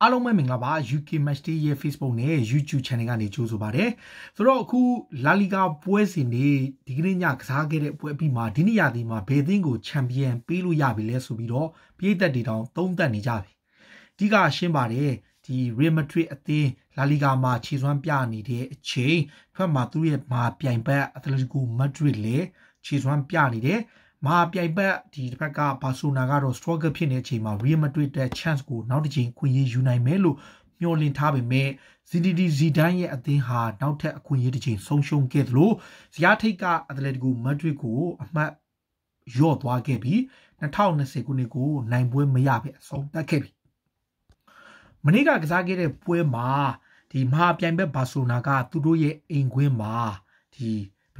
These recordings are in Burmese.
အားလုံးပဲမင်္ဂလာပါ UK Match Day ရဲ့ Facebook နဲ့ YouTube Channel ကနေကြိုဆိုပါရစေဆိုတော့အခု La Liga ပွဲစဉ်တွေဒီကနေ့ညကစားခဲ့တဲ့ပွဲအပြီးမှာဒီနေ့ရသည်မှာဘယ်သင်းကို Champion ပေးလို့ရပြီလဲဆိုပြီးတော့ပြည်သက်တွေတောင်သုံးသပ်နေကြပြီဒီကရှင်းပါတယ်ဒီ Real Madrid အသင်း La Liga မှာခြေစွမ်းပြနေတဲ့အချိန်ထွက်မှာသူ့ရဲ့မာပြိုင်ဘက် Atletico Madrid လည်းခြေစွမ်းပြနေတယ်မဟာပြိုင်ဘက်ဒီတစ်ဖက်ကဘာဆိုနာကတော့ struggle ဖြစ်တဲ့အချိန်မှာ Real Madrid တဲ့ chance ကိုနောက်တစ်ချိန်ခွင့်ရယူနိုင်မယ်လို့မျှော်လင့်ထားပေမဲ့ ZDD Zidane ရဲ့အသင်းဟာနောက်ထပ်အခွင့်အရေးတစ်ချိန်ဆုံးရှုံးခဲ့သလိုဇယားထိပ်က Atletico Madrid ကိုအမှတ်လျော့သွားခဲ့ပြီး2020ခုနှစ်ကို နိုင်ပွဲမရပဲအဆုံးသတ်ခဲ့ပြီမနေ့ကကစားခဲ့တဲ့ပွဲမှာဒီမဟာပြိုင်ဘက်ဘာဆိုနာက သူတို့ရဲ့အိမ်ခွင်းမှာဒီ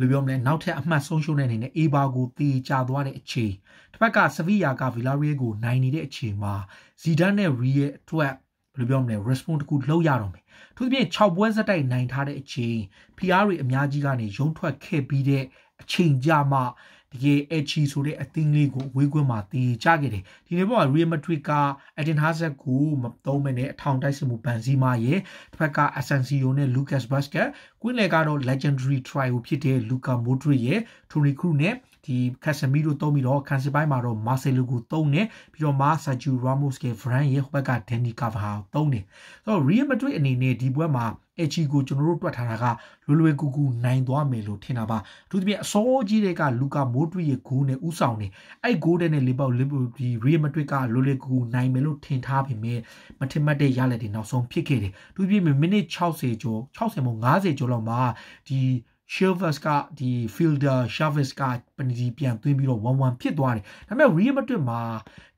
ဘယ်လိုပြောမလဲနောက်ထပ်အမှတ်ဆုံးရှုံးတဲ့အနေနဲ့အေဘာကိုတေချသွားတဲ့အချိန်တစ်ဖက်ကဆဗီယာကဗီလာရီကိုနိုင်နေတဲ့အချိန်မှာဇီဒန်နဲ့ရီရဲ့အတွက်ဘယ်လိုပြောမလဲ response တခုလောက်ရတော့မယ်သူပြင်6ပွဲစက်တိုက်နိုင်ထားတဲ့အချိန် PR တွေအများကြီးကနေရုံထွက်ခဲ့ပြီးတဲ့အချိန်ကြမှာဒီကေအချီဆိုတဲ့အသင်းလေးကိုဝေးကွင်းမှာတည်ကြခဲ့တယ်ဒီနေ့ပေါ်မှာ Real Madrid ကအတင်ဟာဆက်ကိုမသုံးမနဲ့အထောင်တိုက်စစ်မှုဘန်စီမာရဲ့တစ်ဖက်က Asensio နဲ့ Lucas Vazquez ကွင်းလေကတော့ Legendary Try ကိုဖြစ်တဲ့ Luka Modric ရဲ့ Toni Kroos နဲ့ဒီကက်ဆမီတို့သုံးပြီးတော့ကန်စီပိုင်းမှာတော့မာဆယ်လိုကိုသုံးတယ်ပြီးတော့မာဆာဂျူရာမို့စ်ရဲ့ brand ရဲ့ဟိုဘက်ကဒန်နီကာဗာကိုသုံးတယ်ဆိုတော့ Real Madrid အနေနဲ့ဒီပွဲမှာအချီကိုကျွန်တော်တို့တွက်ထားတာကလွယ်လွယ်ကူကူနိုင်သွားမယ်လို့ထင်တာပါအထူးသဖြင့်အစောကြီးတဲ့ကလူကာမိုးတွီရဲ့ဂိုးနဲ့ဥဆောင်နေအဲ့ဂိုးတဲ့နဲ့လီပေါလီပေါဒီရီယယ်မက်ဒရစ်ကလွယ်လွယ်ကူကူနိုင်မယ်လို့ထင်ထားပေမဲ့မထင်မှတ်တဲ့ရလဒ်တွေနောက်ဆုံးဖြစ်ခဲ့တယ်အထူးသဖြင့်မိနစ်60ကျော်60မို့90ကျော်လောက်မှာဒီ Silvers ကဒီ Fielder Chavez က penalty ပြန်သွင်းပြီးတော့1-1ဖြစ်သွားတယ်ဒါပေမဲ့ Real Madrid မှာ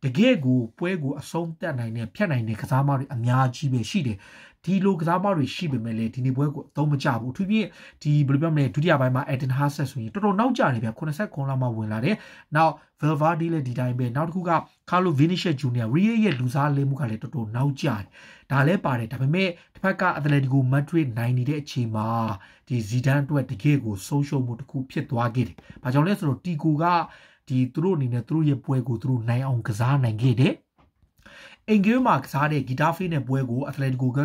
တကယ်ကိုပွဲကိုအဆုံးသတ်နိုင်တဲ့ဖြတ်နိုင်တဲ့ကစားမတွေအများကြီးပဲရှိတယ်ဒီလိုကစားမတွေရှိပေမဲ့လည်းဒီနေ့ပွဲကိုအသုံးမချဘူးအထူးဖြင့်ဒီဘယ်လိုပြောမလဲဒုတိယပိုင်းမှာ Eden Hazard ဆိုရင်တော်တော်နောက်ကျနေဗျ89လောက်မှဝင်လာတယ်နောက် Valverde လည်းဒီတိုင်းပဲနောက်တစ်ခုက Carlo Vinicius Junior Real ရဲ့လူစားလေးမှုကလည်းတော်တော်နောက်ကျတယ်ဒါလည်းပါတယ်ဒါပေမဲ့တစ်ဖက်က Atletico Madrid နိုင်နေတဲ့အချိန်မှာဒီ Zidane အတွက်တကယ်ကိုဆုံးရှုံးမှုတစ်ခုဖြစ်သွားခဲ့တယ်ဘာကြောင့်လဲဆိုတော့တော့တီကိုကဒီသူတို့အနေနဲ့သူတို့ရဲ့ပွဲကိုသူတို့နိုင်အောင်ကစားနိုင်ခဲ့တယ်အင်္ဂလိပ်မှာကစားတဲ့ဂီတာဖေးနဲ့ပွဲကိုအက်တလက်တီကိုက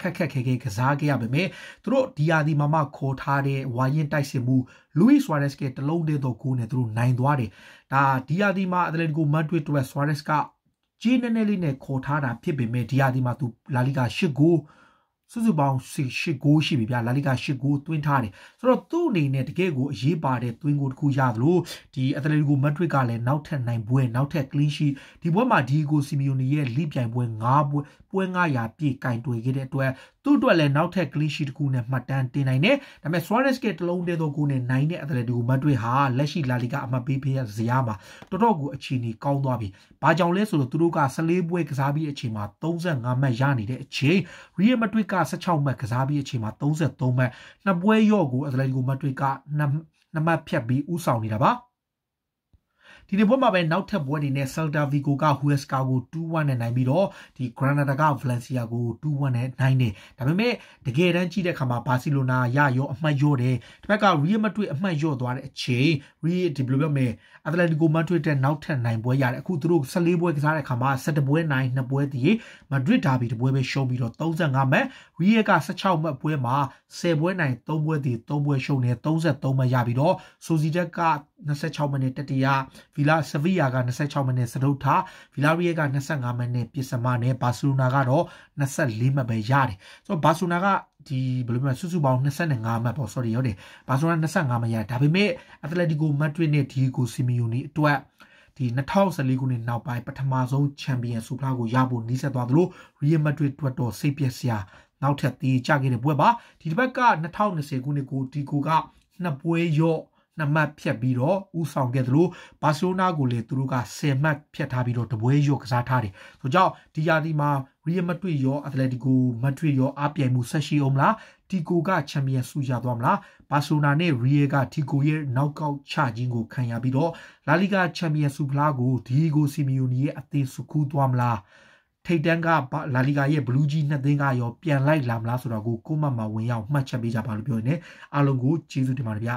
ခက်ခက်ခဲခဲကစားခဲ့ရပေမဲ့သူတို့ဒီယာဒီမာမခေါ်ထားတဲ့ဝိုင်းရင်တိုက်စစ်မှုလူးစ်ဆွာရက်စ်ရဲ့တလုံးတည်းသောဂိုးနဲ့သူတို့နိုင်သွားတယ်။ဒါဒီယာဒီမာအက်တလက်တီကိုမက်ဒရစ်အတွက်ဆွာရက်စ်ကကြီးနည်းနည်းလေးနဲ့ခေါ်ထားတာဖြစ်ပေမဲ့ဒီယာဒီမာသူလာလီဂါ၈ဂိုးစုစုပေါင်း6 9ရှိပြီဗျာလာလီဂါ6 9တွင်းထားတယ်ဆိုတော့သူ့အနေနဲ့တကယ့်ကိုအရေးပါတဲ့တွင်းကိုတစ်ခုရသလိုဒီအက်တလက်တီကိုမက်ဒရစ်ကလည်းနောက်ထပ်နိုင်ပွဲနောက်ထပ် clean sheet ဒီပွဲမှာဒီကိုစီမီယိုနီရဲ့လိပြိုင်ပွဲ9ပွဲပွဲ900ပြည့်ကင်တွယ်ခဲ့တဲ့အတွက်သူ့အတွက်လည်းနောက်ထပ် clean sheet တစ်ခုနဲ့မှတ်တမ်းတင်နိုင်တယ်ဒါပေမဲ့ Suarez ကတလုံးတည်းသောဂိုးနဲ့နိုင်တဲ့အတလက်တီကိုမတ်ဒရစ်ဟာလက်ရှိလာလီဂါအမှတ်ပေးဖျက်ဇယားမှာတော်တော်ကိုအခြေအနေကောင်းသွားပြီဘာကြောင့်လဲဆိုတော့သူတို့က14ပွဲကစားပြီးအချိန်မှာ35မှတ်ရနေတဲ့အချိန် Real Madrid က16မှတ်ကစားပြီးအချိန်မှာ33မှတ်နှစ်ပွဲရော့ကိုအတလက်တီကိုမတ်ဒရစ်ကနှစ်မှတ်ဖြတ်ပြီးဥဆောင်နေတာပါဒီဒီပွဲမှာပဲနောက်ထပ်ပွဲအနေနဲ့ Celta Vigo က Huesca ကို2-1နဲ့နိုင်ပြီးတော့ဒီ Granada က Valencia ကို2-1နဲ့နိုင်တယ်ဒါပေမဲ့တကယ်တမ်းကြည့်တဲ့အခါမှာ Barcelona ရရောအမှတ်ရော့တယ်ဒီဘက်က Real Madrid အမှတ်ရော့သွားတဲ့အချိန် Real ဒီဘယ်လိုပြောမလဲ Atletico Madrid တဲ့နောက်ထပ်နိုင်ပွဲရတယ်အခုသူတို့14ပွဲကစားတဲ့အခါမှာ17ပွဲနိုင်2ပွဲတည်း Madrid Derby တပွဲပဲရှုံးပြီးတော့35မှတ် Real က16မှတ်ပွဲမှာ10ပွဲနိုင်3ပွဲတည်း3ပွဲရှုံးနေ33မှတ်ရပြီးတော့ Sociedad က26မိနစ်တတိယဗီလာဆဗီယာက26မိနစ်စတုထဗီလာရီယက25မိနစ်ပြစ်စမနဲ့ဘာစီလိုနာကတော့24မှတ်ပဲရတယ်ဆိုတော့ဘာစီလိုနာကဒီဘယ်လိုမှစုစုပေါင်း25မှတ်ပေါ့ sorry ဟုတ်တယ်ဘာစီလိုနာ25မှတ်ရဒါပေမဲ့အက်တလက်တီကိုမက်ဒရစ်နဲ့ဒီကိုစီမီယိုနီအတွက်ဒီ2014ခုနှစ်နောက်ပိုင်းပထမဆုံးချန်ပီယံဆုဖလားကိုရဖို့နှိစက်သွားသလိုရီယယ်မက်ဒရစ်အတွက်တော့စိတ်ပျက်စရာနောက်ထပ်သေးကြခဲ့တဲ့ပွဲပါဒီတစ်ပတ်က2020ခုနှစ်ကိုဒီကိုကနှစ်ပွဲရော့နှစ်မှတ်ဖြတ်ပြီးတော့ဥဆောင်ခဲ့သလိုဘာစီလိုနာကိုလည်းသူတို့က10မှတ်ဖြတ်ထားပြီးတော့တပွဲရော့ကစားထားတယ်။ဆိုကြောင့်ဒီရာသီမှာရီယယ်မက်ဒရစ်ရောအက်တလက်တီကိုမက်ဒရစ်ရောအပြိုင်မှုဆက်ရှိအောင်မလားတီကိုကချန်ပီယံဆုရသွားမလားဘာစီလိုနာနဲ့ရီယယ်ကတီကိုရဲ့နောက်ကောက်ချခြင်းကိုခံရပြီးတော့လာလီဂါချန်ပီယံဆုဖလားကိုဒီဂိုစီမီယိုနီရဲ့အသေးစုခူးသွားမလားထိတ်တန်းကလာလီဂါရဲ့ဘလူးကြီးနှစ်သင်းကရောပြန်လိုက်လာမလားဆိုတော့ကိုကိုမမဝင်ရောက်မှတ်ချက်ပေးကြပါလို့ပြောနေတယ်အားလုံးကိုကျေးဇူးတင်ပါတယ်ဗျာ